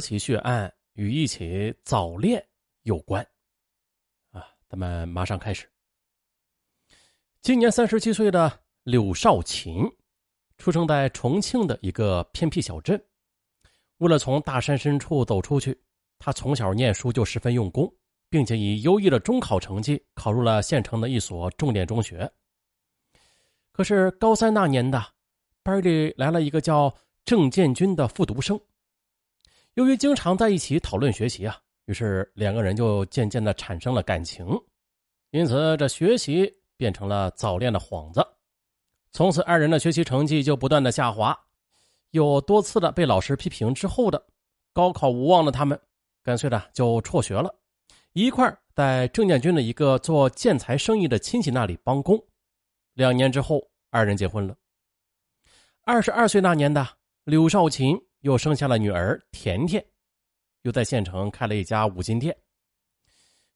这起血案与一起早恋有关，啊，咱们马上开始。今年三十七岁的柳少琴，出生在重庆的一个偏僻小镇。为了从大山深处走出去，他从小念书就十分用功，并且以优异的中考成绩考入了县城的一所重点中学。可是高三那年的班里来了一个叫郑建军的复读生。由于经常在一起讨论学习啊，于是两个人就渐渐的产生了感情，因此这学习变成了早恋的幌子，从此二人的学习成绩就不断的下滑，有多次的被老师批评之后的，高考无望的他们，干脆的就辍学了，一块在郑建军的一个做建材生意的亲戚那里帮工，两年之后，二人结婚了，二十二岁那年的柳少琴又生下了女儿甜甜，又在县城开了一家五金店。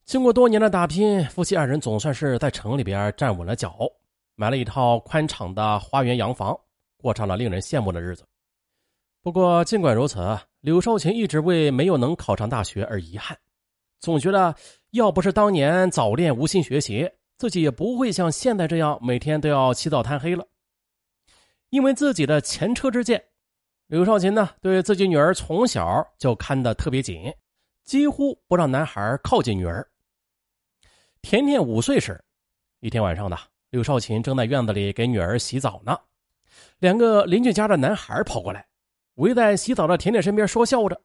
经过多年的打拼，夫妻二人总算是在城里边站稳了脚，买了一套宽敞的花园洋房，过上了令人羡慕的日子。不过，尽管如此，柳少芹一直为没有能考上大学而遗憾，总觉得要不是当年早恋无心学习，自己也不会像现在这样每天都要起早贪黑了。因为自己的前车之鉴。刘少琴呢，对自己女儿从小就看得特别紧，几乎不让男孩靠近女儿。甜甜五岁时，一天晚上呢，刘少琴正在院子里给女儿洗澡呢，两个邻居家的男孩跑过来，围在洗澡的甜甜身边说笑着，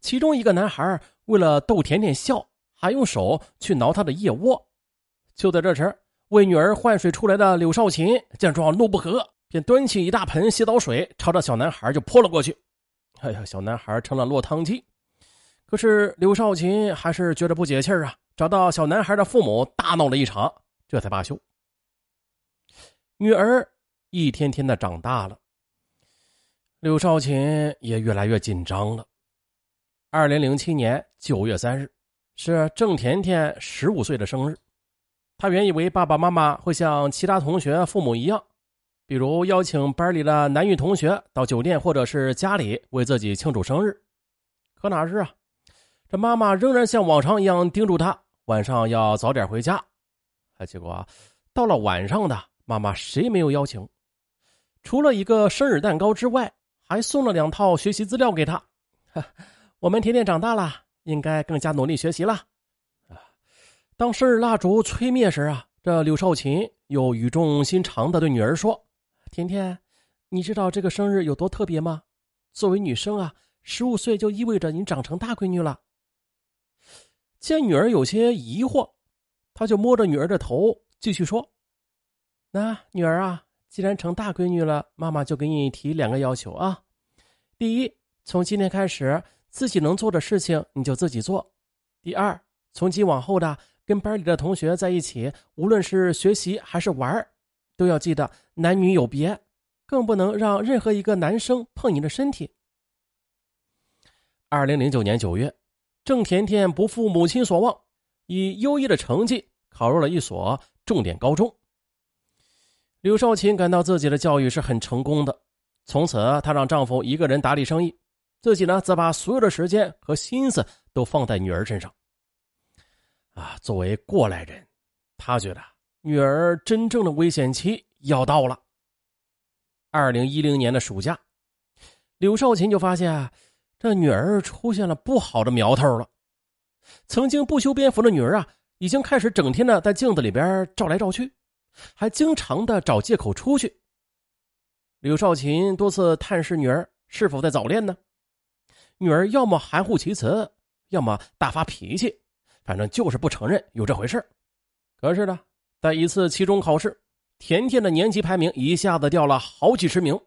其中一个男孩为了逗甜甜笑，还用手去挠她的腋窝。就在这时，为女儿换水出来的柳少琴见状怒不可遏。便端起一大盆洗澡水，朝着小男孩就泼了过去。哎呀，小男孩成了落汤鸡。可是刘少琴还是觉着不解气啊，找到小男孩的父母，大闹了一场，这才罢休。女儿一天天的长大了，刘少琴也越来越紧张了。二零零七年九月三日是郑甜甜十五岁的生日，她原以为爸爸妈妈会像其他同学父母一样。比如邀请班里的男女同学到酒店或者是家里为自己庆祝生日，可哪是啊？这妈妈仍然像往常一样叮嘱他晚上要早点回家。结果啊，到了晚上的妈妈谁没有邀请？除了一个生日蛋糕之外，还送了两套学习资料给他。我们甜甜长大了，应该更加努力学习了。啊，当生日蜡烛吹灭时啊，这柳少琴又语重心长的对女儿说。甜甜，你知道这个生日有多特别吗？作为女生啊，十五岁就意味着你长成大闺女了。见女儿有些疑惑，他就摸着女儿的头，继续说：“那女儿啊，既然成大闺女了，妈妈就给你提两个要求啊。第一，从今天开始，自己能做的事情你就自己做；第二，从今往后的跟班里的同学在一起，无论是学习还是玩都要记得男女有别，更不能让任何一个男生碰你的身体。二零零九年九月，郑甜甜不负母亲所望，以优异的成绩考入了一所重点高中。柳少琴感到自己的教育是很成功的，从此她让丈夫一个人打理生意，自己呢则把所有的时间和心思都放在女儿身上。啊，作为过来人，她觉得。女儿真正的危险期要到了。二零一零年的暑假，柳少琴就发现，这女儿出现了不好的苗头了。曾经不修边幅的女儿啊，已经开始整天的在镜子里边照来照去，还经常的找借口出去。柳少琴多次探视女儿是否在早恋呢，女儿要么含糊其辞，要么大发脾气，反正就是不承认有这回事可是呢。在一次期中考试，甜甜的年级排名一下子掉了好几十名。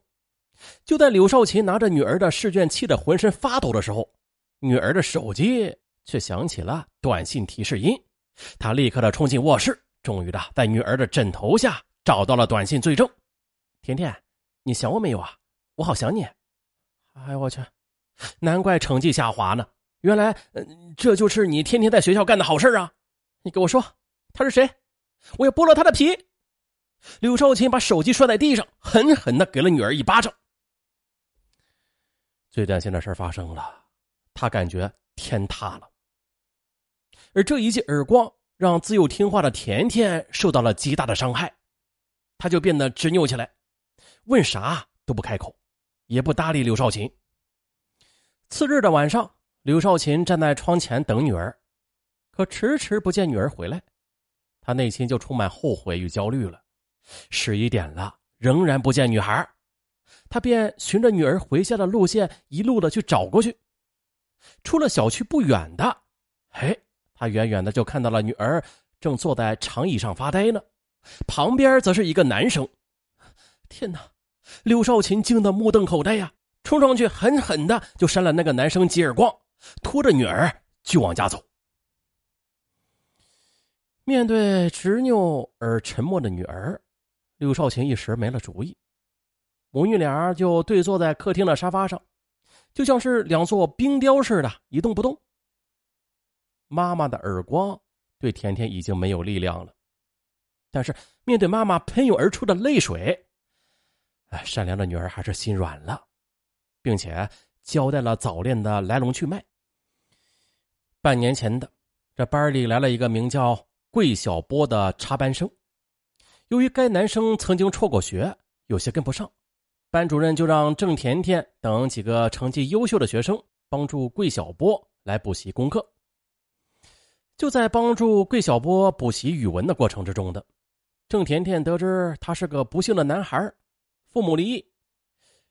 就在柳少奇拿着女儿的试卷气得浑身发抖的时候，女儿的手机却响起了短信提示音。他立刻的冲进卧室，终于的在女儿的枕头下找到了短信罪证。甜甜，你想我没有啊？我好想你。哎呦我去，难怪成绩下滑呢，原来这就是你天天在学校干的好事啊！你给我说，他是谁？我要剥了他的皮！柳少琴把手机摔在地上，狠狠的给了女儿一巴掌。最担心的事发生了，他感觉天塌了。而这一记耳光让自幼听话的甜甜受到了极大的伤害，他就变得执拗起来，问啥都不开口，也不搭理柳少琴。次日的晚上，柳少琴站在窗前等女儿，可迟迟不见女儿回来。他内心就充满后悔与焦虑了。十一点了，仍然不见女孩，他便循着女儿回家的路线一路的去找过去。出了小区不远的，哎，他远远的就看到了女儿正坐在长椅上发呆呢，旁边则是一个男生。天哪！刘少琴惊得目瞪口呆呀，冲上去狠狠的就扇了那个男生几耳光，拖着女儿就往家走。面对执拗而沉默的女儿，柳少琴一时没了主意。母女俩就对坐在客厅的沙发上，就像是两座冰雕似的，一动不动。妈妈的耳光对甜甜已经没有力量了，但是面对妈妈喷涌而出的泪水，哎，善良的女儿还是心软了，并且交代了早恋的来龙去脉。半年前的，这班里来了一个名叫……桂小波的插班生，由于该男生曾经辍过学，有些跟不上，班主任就让郑甜甜等几个成绩优秀的学生帮助桂小波来补习功课。就在帮助桂小波补习语文的过程之中，的郑甜甜得知他是个不幸的男孩，父母离异，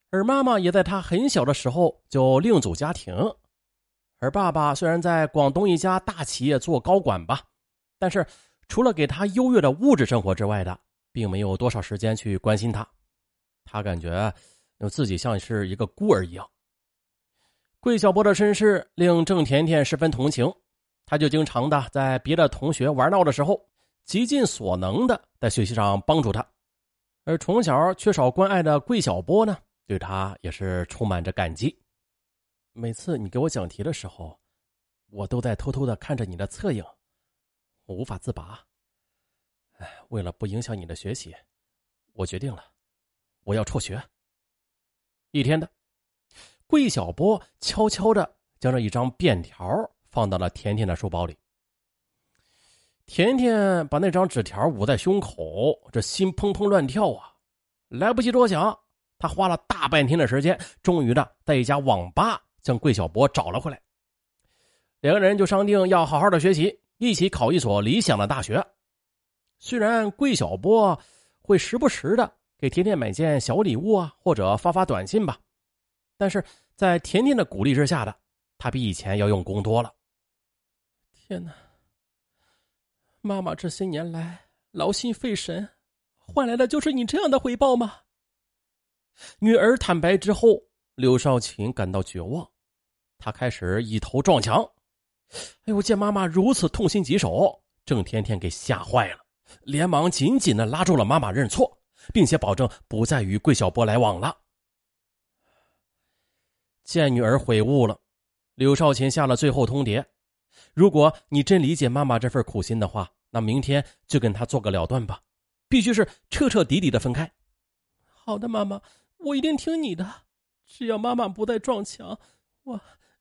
而妈妈也在他很小的时候就另组家庭，而爸爸虽然在广东一家大企业做高管吧。但是，除了给他优越的物质生活之外的，并没有多少时间去关心他。他感觉自己像是一个孤儿一样。桂小波的身世令郑甜甜十分同情，他就经常的在别的同学玩闹的时候，极尽所能的在学习上帮助他。而从小缺少关爱的桂小波呢，对他也是充满着感激。每次你给我讲题的时候，我都在偷偷的看着你的侧影。无法自拔。哎，为了不影响你的学习，我决定了，我要辍学。一天的，桂小波悄悄的将这一张便条放到了甜甜的书包里。甜甜把那张纸条捂在胸口，这心砰砰乱跳啊，来不及多想，他花了大半天的时间，终于呢在一家网吧将桂小波找了回来。两个人就商定要好好的学习。一起考一所理想的大学。虽然桂小波会时不时的给甜甜买件小礼物啊，或者发发短信吧，但是在甜甜的鼓励之下，的他比以前要用功多了。天哪！妈妈这些年来劳心费神，换来的就是你这样的回报吗？女儿坦白之后，刘少芹感到绝望，他开始以头撞墙。哎呦！见妈妈如此痛心疾首，郑天天给吓坏了，连忙紧紧的拉住了妈妈认错，并且保证不再与桂小波来往了。见女儿悔悟了，柳少琴下了最后通牒：如果你真理解妈妈这份苦心的话，那明天就跟她做个了断吧，必须是彻彻底底的分开。好的，妈妈，我一定听你的，只要妈妈不再撞墙，我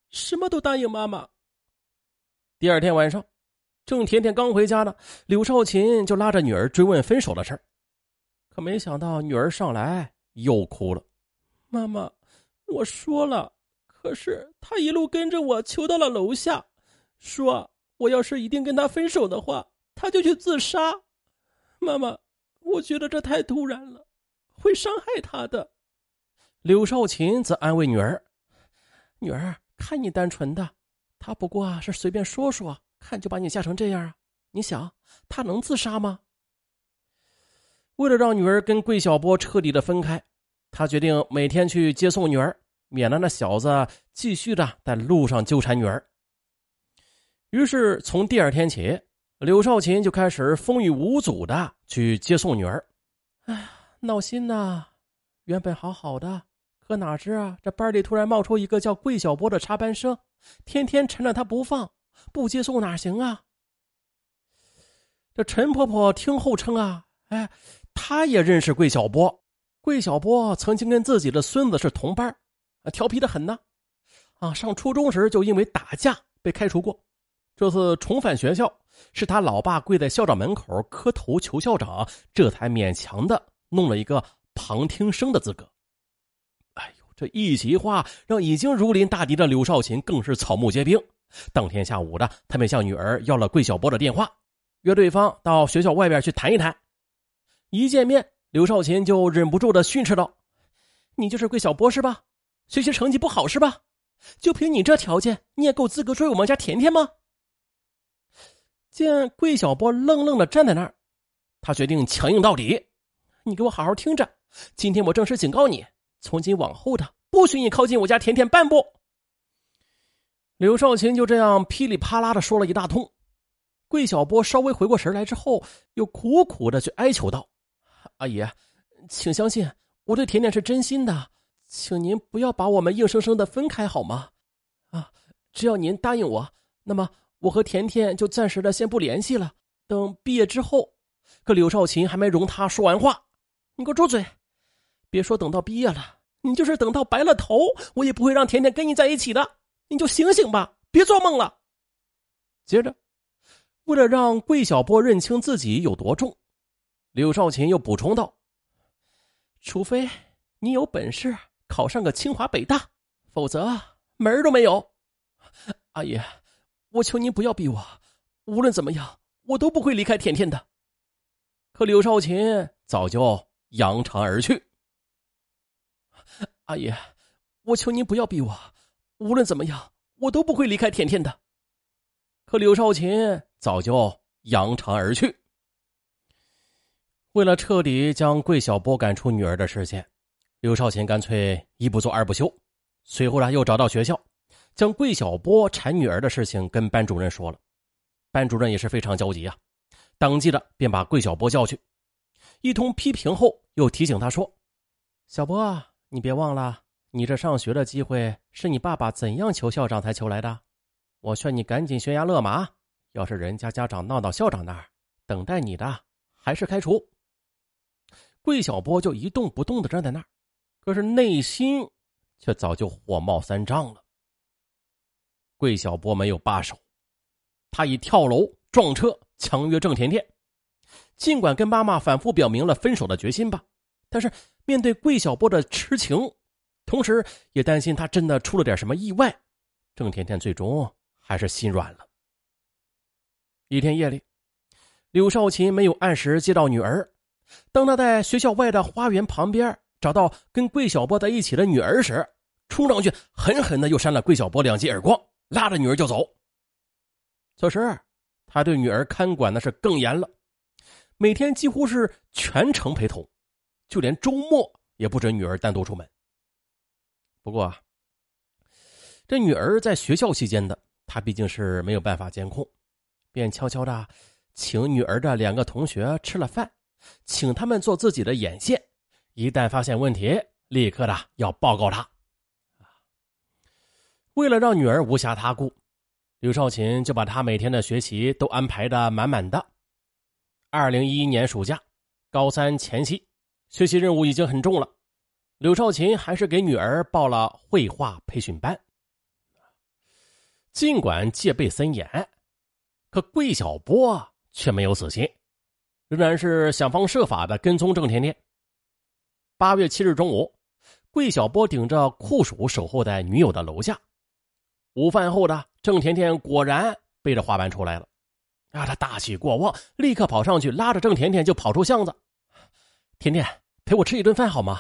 什么都答应妈妈。第二天晚上，郑甜甜刚回家呢，柳少琴就拉着女儿追问分手的事儿。可没想到，女儿上来又哭了：“妈妈，我说了，可是他一路跟着我，求到了楼下，说我要是一定跟他分手的话，他就去自杀。妈妈，我觉得这太突然了，会伤害他的。”柳少琴则安慰女儿：“女儿，看你单纯的。”他不过是随便说说，看就把你吓成这样啊！你想，他能自杀吗？为了让女儿跟桂小波彻底的分开，他决定每天去接送女儿，免得那小子继续的在路上纠缠女儿。于是从第二天起，柳少琴就开始风雨无阻的去接送女儿。哎，呀，闹心呐！原本好好的。可哪知啊，这班里突然冒出一个叫桂小波的插班生，天天缠着他不放，不接送哪行啊？这陈婆婆听后称啊，哎，她也认识桂小波，桂小波曾经跟自己的孙子是同班，调皮的很呢。啊，上初中时就因为打架被开除过，这次重返学校，是他老爸跪在校长门口磕头求校长，这才勉强的弄了一个旁听生的资格。这一席话让已经如临大敌的刘少芹更是草木皆兵。当天下午的，他便向女儿要了桂小波的电话，约对方到学校外边去谈一谈。一见面，刘少芹就忍不住的训斥道：“你就是桂小波是吧？学习成绩不好是吧？就凭你这条件，你也够资格追我们家甜甜吗？”见桂小波愣愣的站在那儿，他决定强硬到底：“你给我好好听着，今天我正式警告你。”从今往后的，不许你靠近我家甜甜半步。柳少芹就这样噼里啪啦的说了一大通。桂小波稍微回过神来之后，又苦苦的去哀求道：“阿姨，请相信我对甜甜是真心的，请您不要把我们硬生生的分开好吗？啊，只要您答应我，那么我和甜甜就暂时的先不联系了，等毕业之后。”可柳少琴还没容他说完话，你给我住嘴！别说等到毕业了，你就是等到白了头，我也不会让甜甜跟你在一起的。你就醒醒吧，别做梦了。接着，为了让桂小波认清自己有多重，柳少琴又补充道：“除非你有本事考上个清华北大，否则门儿都没有。”阿姨，我求您不要逼我，无论怎么样，我都不会离开甜甜的。可柳少琴早就扬长而去。阿姨，我求您不要逼我，无论怎么样，我都不会离开甜甜的。可柳少琴早就扬长而去。为了彻底将桂小波赶出女儿的视线，柳少琴干脆一不做二不休。随后呢，又找到学校，将桂小波缠女儿的事情跟班主任说了。班主任也是非常焦急啊，当即的便把桂小波叫去，一通批评后，又提醒他说：“小波。”啊。”你别忘了，你这上学的机会是你爸爸怎样求校长才求来的。我劝你赶紧悬崖勒马，要是人家家长闹到校长那儿，等待你的还是开除。桂小波就一动不动的站在那儿，可是内心却早就火冒三丈了。桂小波没有罢手，他以跳楼、撞车强约郑甜甜，尽管跟妈妈反复表明了分手的决心吧。但是，面对桂小波的痴情，同时也担心他真的出了点什么意外，郑甜甜最终还是心软了。一天夜里，柳少琴没有按时接到女儿，当他在学校外的花园旁边找到跟桂小波在一起的女儿时，冲上去狠狠的又扇了桂小波两记耳光，拉着女儿就走。此时，他对女儿看管的是更严了，每天几乎是全程陪同。就连周末也不准女儿单独出门。不过啊，这女儿在学校期间的，他毕竟是没有办法监控，便悄悄的请女儿的两个同学吃了饭，请他们做自己的眼线，一旦发现问题，立刻的要报告他。为了让女儿无暇他顾，刘少琴就把他每天的学习都安排的满满的。二零一一年暑假，高三前期。学习任务已经很重了，柳少琴还是给女儿报了绘画培训班。尽管戒备森严，可桂小波却没有死心，仍然是想方设法的跟踪郑甜甜。八月七日中午，桂小波顶着酷暑守候在女友的楼下。午饭后的郑甜甜果然背着画板出来了，啊，他大喜过望，立刻跑上去拉着郑甜甜就跑出巷子。甜甜陪我吃一顿饭好吗？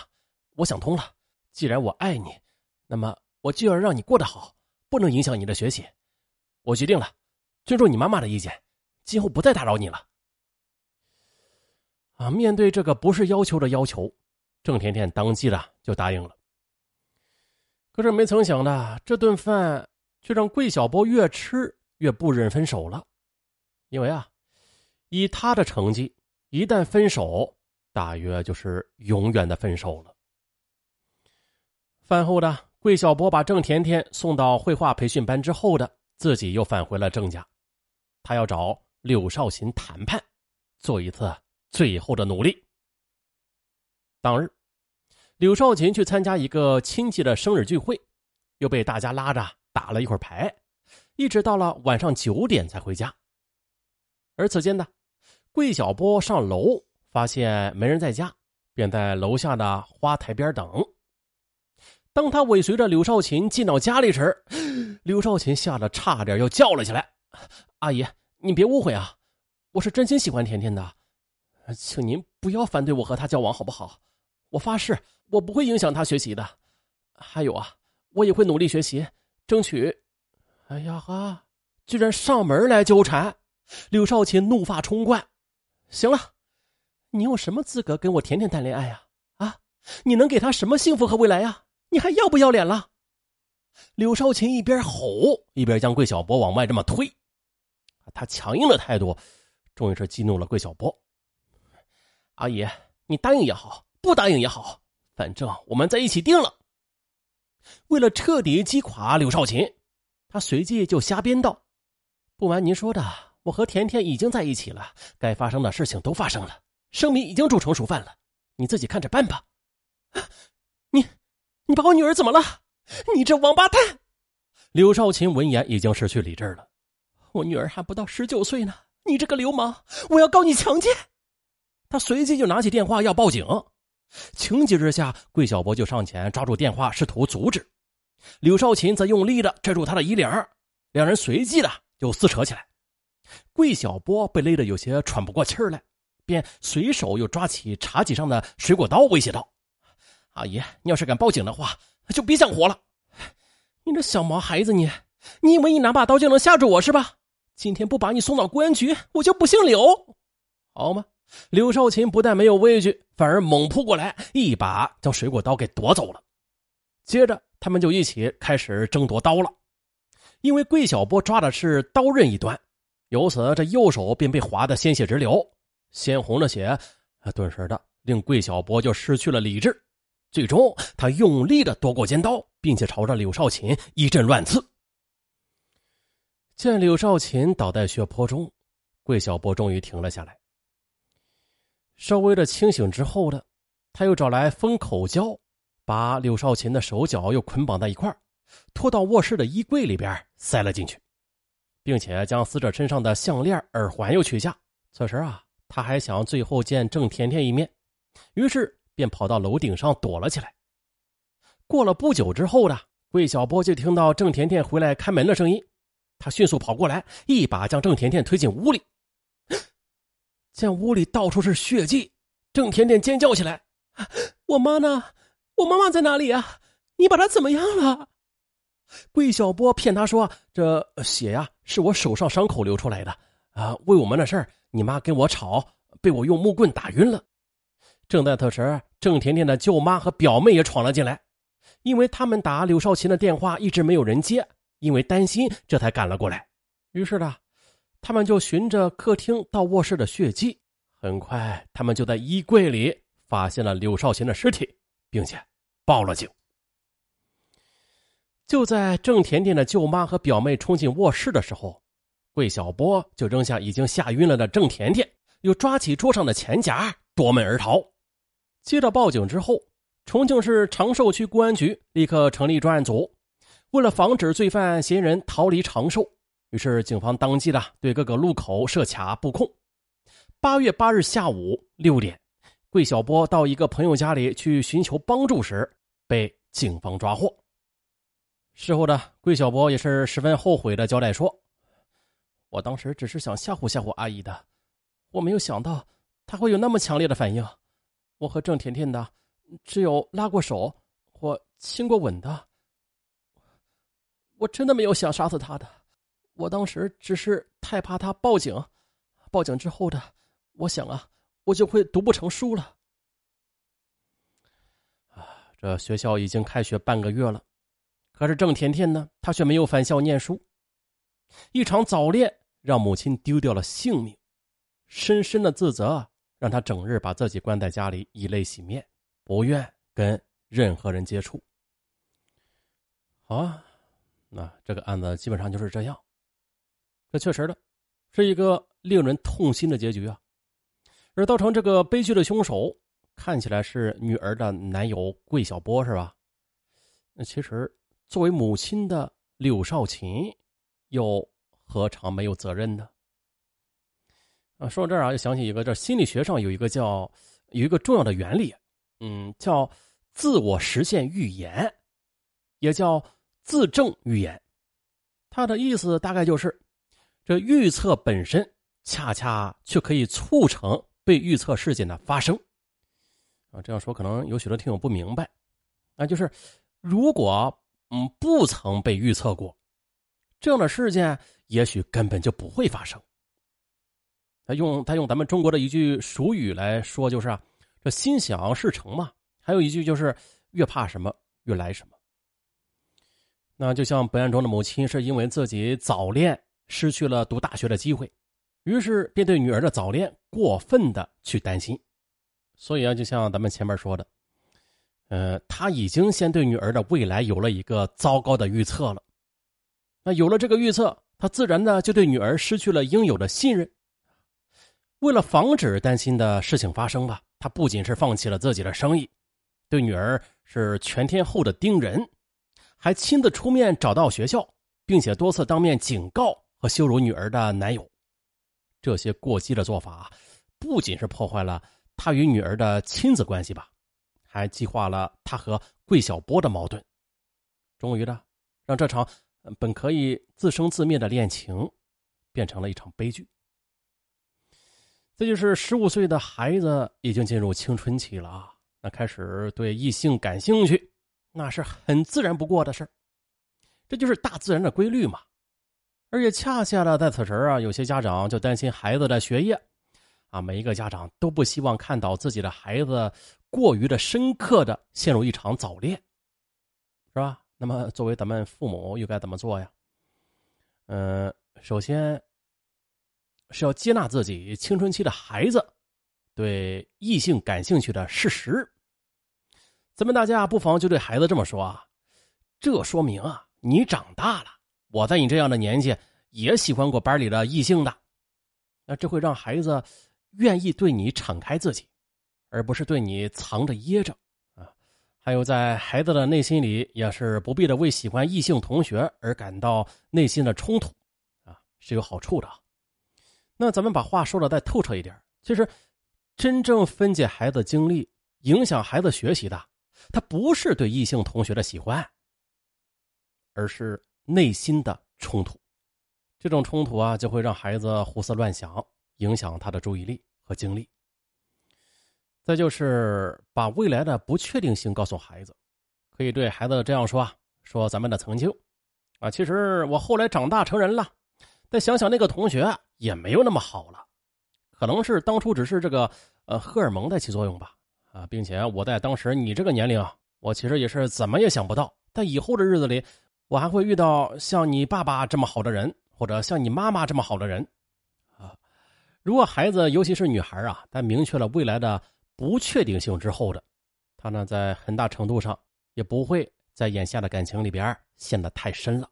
我想通了，既然我爱你，那么我就要让你过得好，不能影响你的学习。我决定了，尊重你妈妈的意见，今后不再打扰你了。啊，面对这个不是要求的要求，郑甜甜当即的就答应了。可是没曾想呢，这顿饭却让桂小波越吃越不忍分手了，因为啊，以他的成绩，一旦分手。大约就是永远的分手了。饭后的桂小波把郑甜甜送到绘画培训班之后的自己又返回了郑家，他要找柳少琴谈判，做一次最后的努力。当日，柳少琴去参加一个亲戚的生日聚会，又被大家拉着打了一会儿牌，一直到了晚上九点才回家。而此间呢，桂小波上楼。发现没人在家，便在楼下的花台边等。当他尾随着柳少琴进到家里时，柳少琴吓得差点又叫了起来：“阿姨，你别误会啊，我是真心喜欢甜甜的，请您不要反对我和她交往好不好？我发誓，我不会影响她学习的。还有啊，我也会努力学习，争取……哎呀哈，居然上门来纠缠！柳少琴怒发冲冠，行了。”你有什么资格跟我甜甜谈恋爱呀？啊，你能给她什么幸福和未来呀？你还要不要脸了？柳少琴一边吼一边将桂小波往外这么推，他强硬的态度，终于是激怒了桂小波。阿姨，你答应也好，不答应也好，反正我们在一起定了。为了彻底击垮柳少琴，他随即就瞎编道：“不瞒您说的，我和甜甜已经在一起了，该发生的事情都发生了。”生米已经煮成熟饭了，你自己看着办吧。你，你把我女儿怎么了？你这王八蛋！柳少琴闻言已经失去理智了。我女儿还不到十九岁呢，你这个流氓，我要告你强奸！他随即就拿起电话要报警。情急之下，桂小波就上前抓住电话，试图阻止。柳少琴则用力的拽住他的衣领两人随即的就撕扯起来。桂小波被勒得有些喘不过气儿来。便随手又抓起茶几上的水果刀，威胁道：“阿姨，你要是敢报警的话，就别想活了！你这小毛孩子，你你以为你拿把刀就能吓住我是吧？今天不把你送到公安局，我就不姓刘，好吗？”刘少琴不但没有畏惧，反而猛扑过来，一把将水果刀给夺走了。接着，他们就一起开始争夺刀了，因为桂小波抓的是刀刃一端，由此这右手便被划得鲜血直流。鲜红的血，顿时的令桂小波就失去了理智。最终，他用力的夺过尖刀，并且朝着柳少琴一阵乱刺。见柳少琴倒在血泊中，桂小波终于停了下来。稍微的清醒之后的，他又找来封口胶，把柳少琴的手脚又捆绑在一块拖到卧室的衣柜里边塞了进去，并且将死者身上的项链、耳环又取下。此时啊。他还想最后见郑甜甜一面，于是便跑到楼顶上躲了起来。过了不久之后呢，魏小波就听到郑甜甜回来开门的声音，他迅速跑过来，一把将郑甜甜推进屋里。见屋里到处是血迹，郑甜甜尖叫起来：“我妈呢？我妈妈在哪里啊？你把她怎么样了？”魏小波骗他说：“这血呀，是我手上伤口流出来的啊，为我们的事儿。”你妈跟我吵，被我用木棍打晕了。正在此时，郑甜甜的舅妈和表妹也闯了进来，因为他们打柳少琴的电话一直没有人接，因为担心，这才赶了过来。于是呢，他们就循着客厅到卧室的血迹，很快他们就在衣柜里发现了柳少琴的尸体，并且报了警。就在郑甜甜的舅妈和表妹冲进卧室的时候。桂小波就扔下已经吓晕了的郑甜甜，又抓起桌上的钱夹夺门而逃。接到报警之后，重庆市长寿区公安局立刻成立专案组，为了防止罪犯嫌疑人逃离长寿，于是警方当即的对各个路口设卡布控。八月八日下午六点，桂小波到一个朋友家里去寻求帮助时被警方抓获。事后呢，桂小波也是十分后悔的交代说。我当时只是想吓唬吓唬阿姨的，我没有想到她会有那么强烈的反应。我和郑甜甜的只有拉过手或亲过吻的，我真的没有想杀死她的。我当时只是太怕她报警，报警之后的，我想啊，我就会读不成书了。啊，这学校已经开学半个月了，可是郑甜甜呢，她却没有返校念书，一场早恋。让母亲丢掉了性命，深深的自责让他整日把自己关在家里，以泪洗面，不愿跟任何人接触。好啊，那这个案子基本上就是这样，这确实的是一个令人痛心的结局啊。而造成这个悲剧的凶手，看起来是女儿的男友桂小波，是吧？那其实作为母亲的柳少琴，有。何尝没有责任呢？啊，说到这儿啊，又想起一个，这心理学上有一个叫有一个重要的原理，嗯，叫自我实现预言，也叫自证预言。它的意思大概就是，这预测本身恰恰却可以促成被预测事件的发生。啊，这样说可能有许多听友不明白，那就是如果嗯不曾被预测过这样的事件。也许根本就不会发生。他用他用咱们中国的一句俗语来说，就是“啊，这心想事成”嘛。还有一句就是“越怕什么，越来什么”。那就像本案中的母亲，是因为自己早恋失去了读大学的机会，于是便对女儿的早恋过分的去担心。所以啊，就像咱们前面说的，呃，他已经先对女儿的未来有了一个糟糕的预测了。那有了这个预测。他自然呢就对女儿失去了应有的信任。为了防止担心的事情发生吧，他不仅是放弃了自己的生意，对女儿是全天候的盯人，还亲自出面找到学校，并且多次当面警告和羞辱女儿的男友。这些过激的做法，不仅是破坏了他与女儿的亲子关系吧，还激化了他和桂小波的矛盾。终于呢，让这场……本可以自生自灭的恋情，变成了一场悲剧。这就是十五岁的孩子已经进入青春期了啊，那开始对异性感兴趣，那是很自然不过的事这就是大自然的规律嘛。而且恰恰的在此时啊，有些家长就担心孩子的学业啊，每一个家长都不希望看到自己的孩子过于的深刻的陷入一场早恋，是吧？那么，作为咱们父母又该怎么做呀？嗯，首先是要接纳自己青春期的孩子对异性感兴趣的事实。咱们大家不妨就对孩子这么说啊：这说明啊，你长大了，我在你这样的年纪也喜欢过班里的异性的。那这会让孩子愿意对你敞开自己，而不是对你藏着掖着。还有，在孩子的内心里，也是不必的为喜欢异性同学而感到内心的冲突，啊，是有好处的。那咱们把话说的再透彻一点，其实真正分解孩子精力、影响孩子学习的，他不是对异性同学的喜欢，而是内心的冲突。这种冲突啊，就会让孩子胡思乱想，影响他的注意力和精力。再就是把未来的不确定性告诉孩子，可以对孩子这样说啊：说咱们的曾经，啊，其实我后来长大成人了，再想想那个同学也没有那么好了，可能是当初只是这个呃荷尔蒙在起作用吧，啊，并且我在当时你这个年龄啊，我其实也是怎么也想不到，但以后的日子里，我还会遇到像你爸爸这么好的人，或者像你妈妈这么好的人，啊，如果孩子，尤其是女孩啊，他明确了未来的。不确定性之后的，他呢，在很大程度上也不会在眼下的感情里边陷得太深了。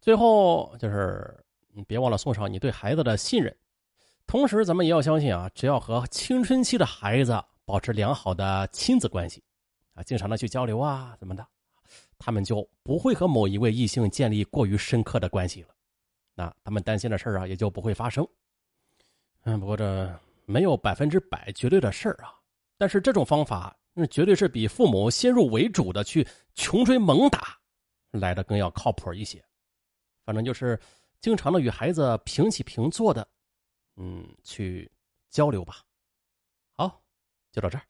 最后就是，你别忘了送上你对孩子的信任。同时，咱们也要相信啊，只要和青春期的孩子保持良好的亲子关系，啊，经常的去交流啊，怎么的，他们就不会和某一位异性建立过于深刻的关系了。那他们担心的事啊，也就不会发生。嗯，不过这。没有百分之百绝对的事儿啊，但是这种方法，那绝对是比父母先入为主的去穷追猛打来的更要靠谱一些。反正就是经常的与孩子平起平坐的，嗯，去交流吧。好，就到这儿。